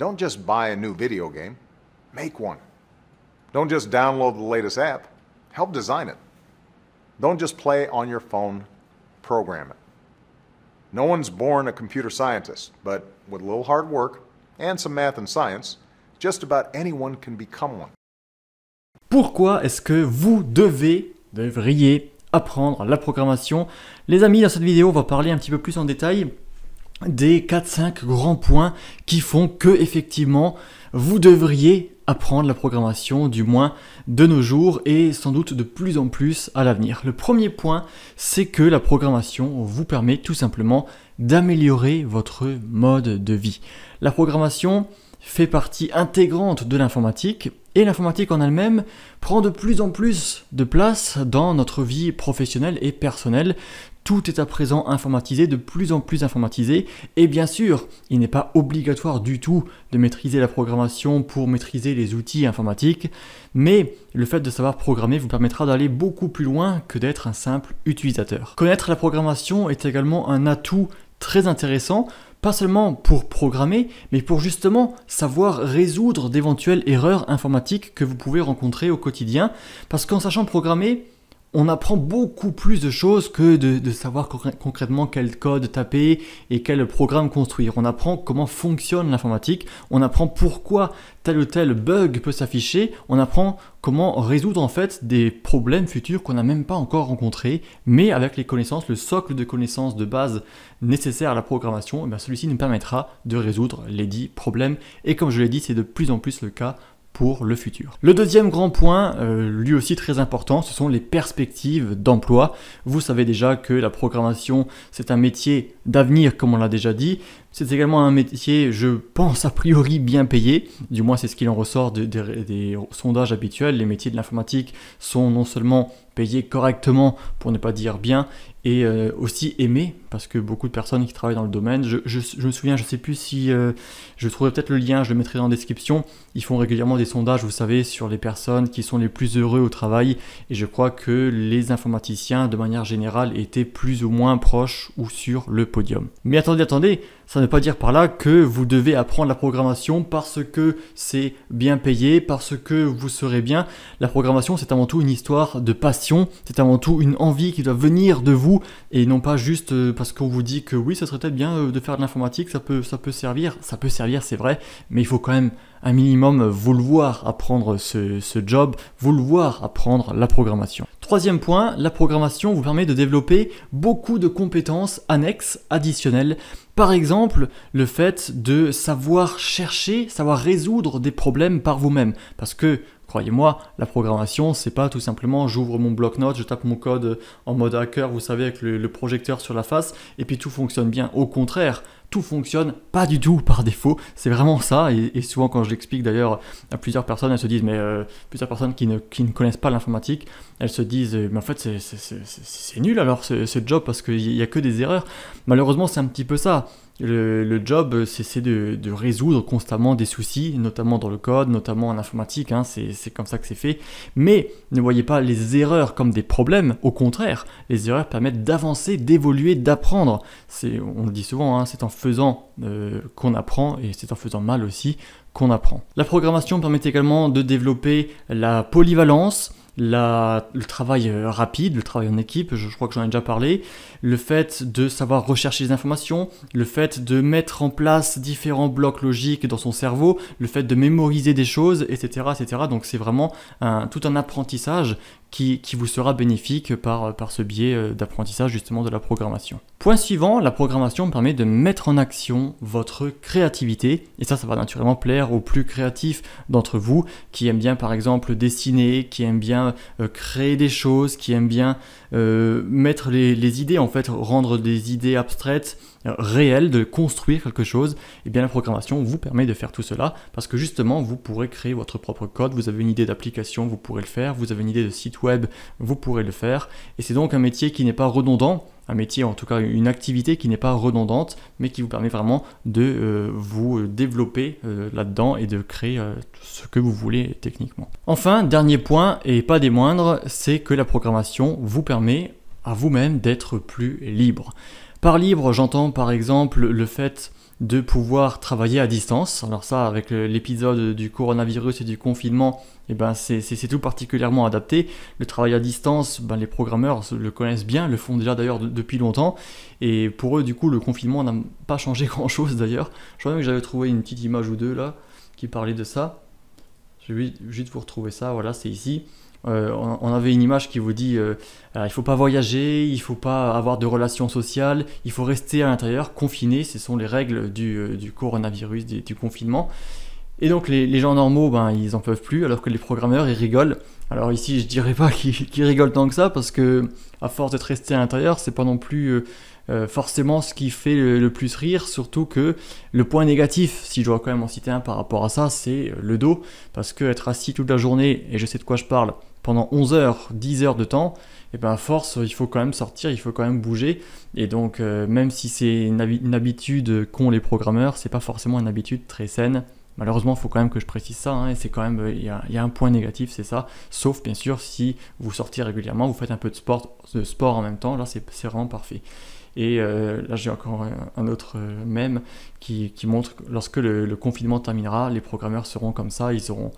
Don't just buy a new video game, make one. Don't just download the latest app, help design it. Don't just play on your phone, program it. No one's born a computer scientist, but with a little hard work and some math and science, just about anyone can become one. Pourquoi est-ce que vous devez, devriez apprendre la programmation Les amis, dans cette vidéo, on va parler un petit peu plus en détail des 4-5 grands points qui font que effectivement vous devriez apprendre la programmation, du moins de nos jours et sans doute de plus en plus à l'avenir. Le premier point, c'est que la programmation vous permet tout simplement d'améliorer votre mode de vie. La programmation fait partie intégrante de l'informatique et l'informatique en elle-même prend de plus en plus de place dans notre vie professionnelle et personnelle, tout est à présent informatisé, de plus en plus informatisé, et bien sûr, il n'est pas obligatoire du tout de maîtriser la programmation pour maîtriser les outils informatiques, mais le fait de savoir programmer vous permettra d'aller beaucoup plus loin que d'être un simple utilisateur. Connaître la programmation est également un atout très intéressant pas seulement pour programmer, mais pour justement savoir résoudre d'éventuelles erreurs informatiques que vous pouvez rencontrer au quotidien. Parce qu'en sachant programmer, on apprend beaucoup plus de choses que de, savoir concrètement quel code taper et quel programme construire. On apprend comment fonctionne l'informatique, on apprend pourquoi tel ou tel bug peut s'afficher, on apprend comment résoudre en fait des problèmes futurs qu'on n'a même pas encore rencontrés, mais avec les connaissances, le socle de connaissances de base nécessaire à la programmation, eh celui-ci nous permettra de résoudre les dix problèmes. Et comme je l'ai dit, c'est de plus en plus le cas pour le futur. Le deuxième grand point, euh, lui aussi très important, ce sont les perspectives d'emploi. Vous savez déjà que la programmation, c'est un métier d'avenir, comme on l'a déjà dit, c'est également un métier, je pense, a priori bien payé. Du moins, c'est ce qu'il en ressort des, sondages habituels. Les métiers de l'informatique sont non seulement payés correctement, pour ne pas dire bien, et euh, aussi aimés, parce que beaucoup de personnes qui travaillent dans le domaine, je, me souviens, je ne sais plus si euh, je trouverai peut-être le lien, je le mettrai dans la description. Ils font régulièrement des sondages, vous savez, sur les personnes qui sont les plus heureux au travail. Et je crois que les informaticiens, de manière générale, étaient plus ou moins proches ou sur le podium. Mais attendez, attendez, ça ne pas dire par là que vous devez apprendre la programmation parce que c'est bien payé, parce que vous serez bien. La programmation, c'est avant tout une histoire de passion, c'est avant tout une envie qui doit venir de vous et non pas juste euh, parce qu'on vous dit que oui, ça serait peut-être bien euh, de faire de l'informatique, ça peut, ça peut servir. Ça peut servir, c'est vrai, mais il faut quand même un minimum vouloir apprendre ce, ce job, vouloir apprendre la programmation. Troisième point, la programmation vous permet de développer beaucoup de compétences annexes, additionnelles, par exemple, le fait de savoir chercher, savoir résoudre des problèmes par vous-même. Parce que Croyez-moi, la programmation, c'est pas tout simplement j'ouvre mon bloc-notes, je tape mon code en mode hacker, vous savez, avec le, projecteur sur la face, et puis tout fonctionne bien. Au contraire, tout fonctionne pas du tout par défaut. C'est vraiment ça. Et, souvent, quand je l'explique d'ailleurs à plusieurs personnes, elles se disent, mais euh, plusieurs personnes qui ne, connaissent pas l'informatique, elles se disent, mais en fait, c'est nul alors ce job parce qu'il n'y a que des erreurs. Malheureusement, c'est un petit peu ça. Le, job, euh, c'est de, résoudre constamment des soucis, notamment dans le code, notamment en informatique, hein, c'est comme ça que c'est fait. Mais ne voyez pas les erreurs comme des problèmes, au contraire, les erreurs permettent d'avancer, d'évoluer, d'apprendre. On le dit souvent, hein, c'est en faisant euh, qu'on apprend, et c'est en faisant mal aussi qu'on apprend. La programmation permet également de développer la polyvalence, le travail euh, rapide, le travail en équipe, je, crois que j'en ai déjà parlé, le fait de savoir rechercher les informations, le fait de mettre en place différents blocs logiques dans son cerveau, le fait de mémoriser des choses, etc. etc. Donc c'est vraiment tout un apprentissage qui, vous sera bénéfique par, par ce biais euh, d'apprentissage justement de la programmation. Point suivant, la programmation permet de mettre en action votre créativité, et ça, ça va naturellement plaire aux plus créatifs d'entre vous, qui aiment bien par exemple dessiner, qui aiment bien euh, créer des choses, qui aiment bien euh, mettre les, idées, en fait, rendre des idées abstraites réel de construire quelque chose, et eh bien la programmation vous permet de faire tout cela parce que justement vous pourrez créer votre propre code, vous avez une idée d'application, vous pourrez le faire, vous avez une idée de site web, vous pourrez le faire, et c'est donc un métier qui n'est pas redondant, un métier, en tout cas une activité qui n'est pas redondante, mais qui vous permet vraiment de euh, vous développer euh, là-dedans et de créer euh, ce que vous voulez techniquement. Enfin, dernier point, et pas des moindres, c'est que la programmation vous permet à vous-même d'être plus libre. Par libre, j'entends par exemple le fait de pouvoir travailler à distance. Alors ça, avec l'épisode du coronavirus et du confinement, eh ben c'est tout particulièrement adapté. Le travail à distance, ben les programmeurs le connaissent bien, le font déjà d'ailleurs depuis longtemps. Et pour eux, du coup, le confinement n'a pas changé grand-chose d'ailleurs. Je crois que j'avais trouvé une petite image ou deux là qui parlait de ça. Je vais juste vous retrouver ça, voilà, c'est ici. Euh, on avait une image qui vous dit euh, il faut pas voyager, il faut pas avoir de relations sociales, il faut rester à l'intérieur, confiné, ce sont les règles du, euh, coronavirus, du, confinement. Et donc les, gens normaux, ben, ils en peuvent plus, alors que les programmeurs, ils rigolent. Alors ici, je dirais pas qu'ils rigolent tant que ça, parce que à force d'être resté à l'intérieur, c'est pas non plus... Euh, forcément ce qui fait le, plus rire, surtout que le point négatif, si je dois quand même en citer un par rapport à ça, c'est euh, le dos, parce que être assis toute la journée, et je sais de quoi je parle, pendant 11 heures, 10 heures de temps, et eh ben force, il faut quand même sortir, il faut quand même bouger, et donc euh, même si c'est une, habitude qu'ont les programmeurs, c'est pas forcément une habitude très saine. Malheureusement, il faut quand même que je précise ça, hein, et c'est quand même, il y, a un point négatif, c'est ça. Sauf bien sûr si vous sortez régulièrement, vous faites un peu de sport, de sport en même temps, là c'est vraiment parfait. Et euh, là, j'ai encore un, autre euh, même qui, qui, montre que lorsque le, le, confinement terminera, les programmeurs seront comme ça, ils auront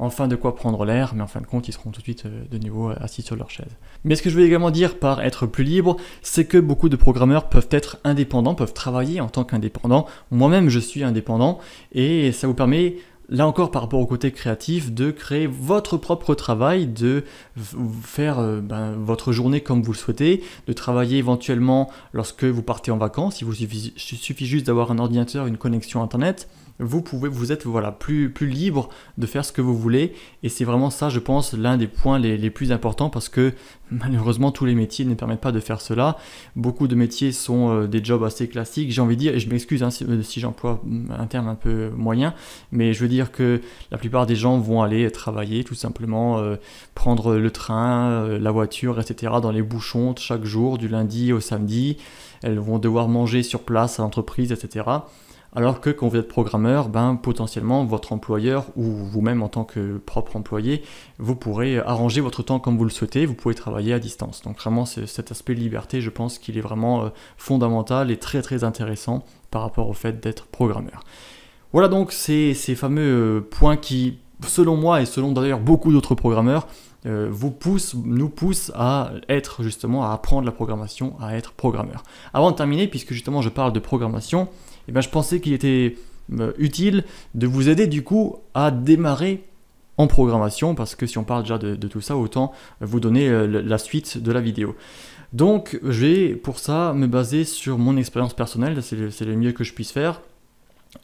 enfin de quoi prendre l'air, mais en fin de compte, ils seront tout de suite euh, de nouveau assis sur leur chaise. Mais ce que je veux également dire par être plus libre, c'est que beaucoup de programmeurs peuvent être indépendants, peuvent travailler en tant qu'indépendants. Moi-même, je suis indépendant, et ça vous permet là encore par rapport au côté créatif, de créer votre propre travail, de faire euh, ben, votre journée comme vous le souhaitez, de travailler éventuellement lorsque vous partez en vacances, il vous suffit, suffit juste d'avoir un ordinateur, une connexion Internet, vous pouvez, vous êtes voilà plus plus libre de faire ce que vous voulez. Et c'est vraiment ça, je pense, l'un des points les, les, plus importants parce que malheureusement tous les métiers ne permettent pas de faire cela. Beaucoup de métiers sont euh, des jobs assez classiques. J'ai envie de dire, et je m'excuse hein, euh, si, j'emploie mm, un terme un peu moyen, mais je veux dire que la plupart des gens vont aller travailler tout simplement, euh, prendre le train, la voiture, etc. dans les bouchons chaque jour, du lundi au samedi. Elles vont devoir manger sur place à l'entreprise, etc alors que quand vous êtes programmeur, ben, potentiellement votre employeur ou vous-même en tant que propre employé, vous pourrez arranger votre temps comme vous le souhaitez, vous pouvez travailler à distance. Donc vraiment cet aspect de liberté, je pense qu'il est vraiment euh, fondamental et très très intéressant par rapport au fait d'être programmeur. Voilà donc ces, fameux euh, points qui, selon moi et selon d'ailleurs beaucoup d'autres programmeurs, euh, vous nous poussent à être justement, à apprendre la programmation, à être programmeur. Avant de terminer, puisque justement je parle de programmation, eh ben, je pensais qu'il était euh, utile de vous aider du coup à démarrer en programmation, parce que si on parle déjà de, tout ça, autant vous donner euh, la suite de la vidéo. Donc je vais pour ça me baser sur mon expérience personnelle, c'est le, mieux que je puisse faire,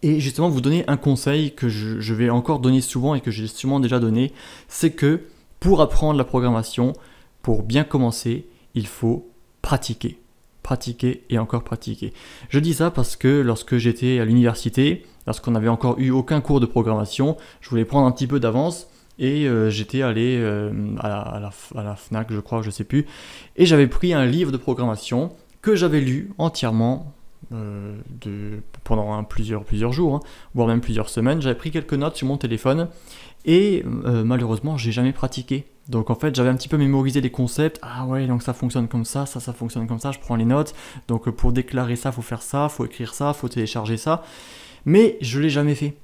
et justement vous donner un conseil que je, je vais encore donner souvent et que j'ai sûrement déjà donné, c'est que pour apprendre la programmation, pour bien commencer, il faut pratiquer pratiquer et encore pratiquer. Je dis ça parce que lorsque j'étais à l'université, lorsqu'on n'avait encore eu aucun cours de programmation, je voulais prendre un petit peu d'avance et euh, j'étais allé euh, à, la, à, la, FNAC, je crois, je sais plus, et j'avais pris un livre de programmation que j'avais lu entièrement euh, de, pendant plusieurs, plusieurs jours, hein, voire même plusieurs semaines, j'avais pris quelques notes sur mon téléphone et malheureusement, malheureusement j'ai jamais pratiqué. Donc en fait j'avais un petit peu mémorisé les concepts, ah ouais donc ça fonctionne comme ça, ça ça fonctionne comme ça, je prends les notes, donc euh, pour déclarer ça faut faire ça, faut écrire ça, faut télécharger ça, mais je l'ai jamais fait.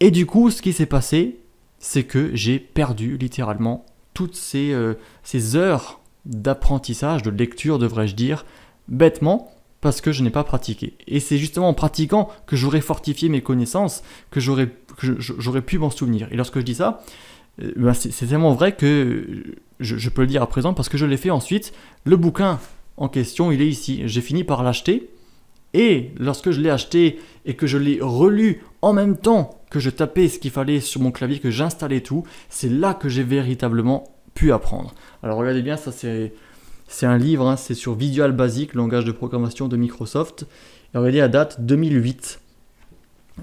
Et du coup ce qui s'est passé c'est que j'ai perdu littéralement toutes ces, euh, ces heures d'apprentissage, de lecture devrais-je dire, bêtement, parce que je n'ai pas pratiqué. Et c'est justement en pratiquant que j'aurais fortifié mes connaissances, que j'aurais, pu m'en souvenir. Et lorsque je dis ça, euh, bah, c'est tellement vrai que je, peux le dire à présent parce que je l'ai fait ensuite. Le bouquin en question, il est ici. J'ai fini par l'acheter. Et lorsque je l'ai acheté et que je l'ai relu en même temps que je tapais ce qu'il fallait sur mon clavier, que j'installais tout, c'est là que j'ai véritablement pu apprendre. Alors regardez bien, ça c'est c'est un livre, hein, c'est sur Visual Basic, langage de programmation de Microsoft. Et est à date 2008.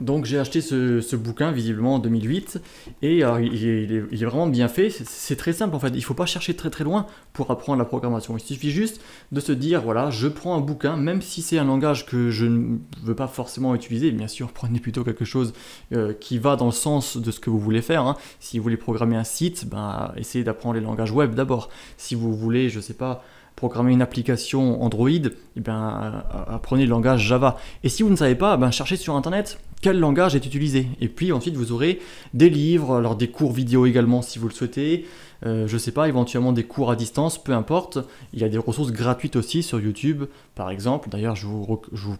Donc j'ai acheté ce, bouquin visiblement en 2008 et il, est, vraiment bien fait. C'est très simple en fait, il ne faut pas chercher très très loin pour apprendre la programmation. Il suffit juste de se dire voilà, je prends un bouquin, même si c'est un langage que je ne veux pas forcément utiliser. Bien sûr, prenez plutôt quelque chose euh, qui va dans le sens de ce que vous voulez faire. Hein. Si vous voulez programmer un site, ben, essayez d'apprendre les langages web d'abord. Si vous voulez, je sais pas programmer une application Android, eh bien, euh, apprenez le langage Java. Et si vous ne savez pas, eh ben, cherchez sur Internet quel langage est utilisé. Et puis ensuite, vous aurez des livres, alors des cours vidéo également si vous le souhaitez, je euh, je sais pas, éventuellement des cours à distance, peu importe. Il y a des ressources gratuites aussi sur YouTube, par exemple. D'ailleurs, je, vous,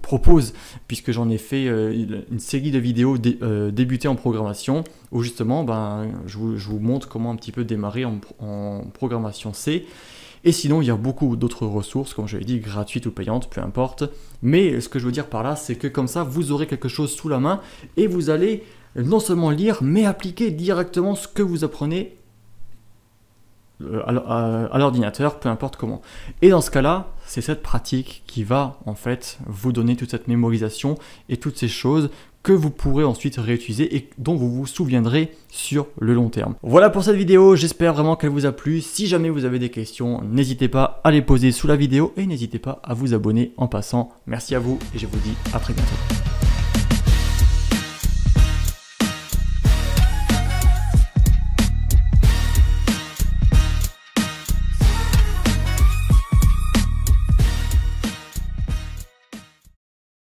propose, puisque j'en ai fait euh, une série de vidéos débutées en programmation, où justement, ben, je vous, montre comment un petit peu démarrer en, en programmation C. Et sinon, il y a beaucoup d'autres ressources, comme je l'ai dit, gratuites ou payantes, peu importe. Mais ce que je veux dire par là, c'est que comme ça, vous aurez quelque chose sous la main et vous allez non seulement lire, mais appliquer directement ce que vous apprenez euh, à l'ordinateur, peu importe comment. Et dans ce cas-là, c'est cette pratique qui va en fait vous donner toute cette mémorisation et toutes ces choses que vous pourrez ensuite réutiliser et dont vous vous souviendrez sur le long terme. Voilà pour cette vidéo, j'espère vraiment qu'elle vous a plu. Si jamais vous avez des questions, n'hésitez pas à les poser sous la vidéo et n'hésitez pas à vous abonner en passant. Merci à vous et je vous dis à très bientôt.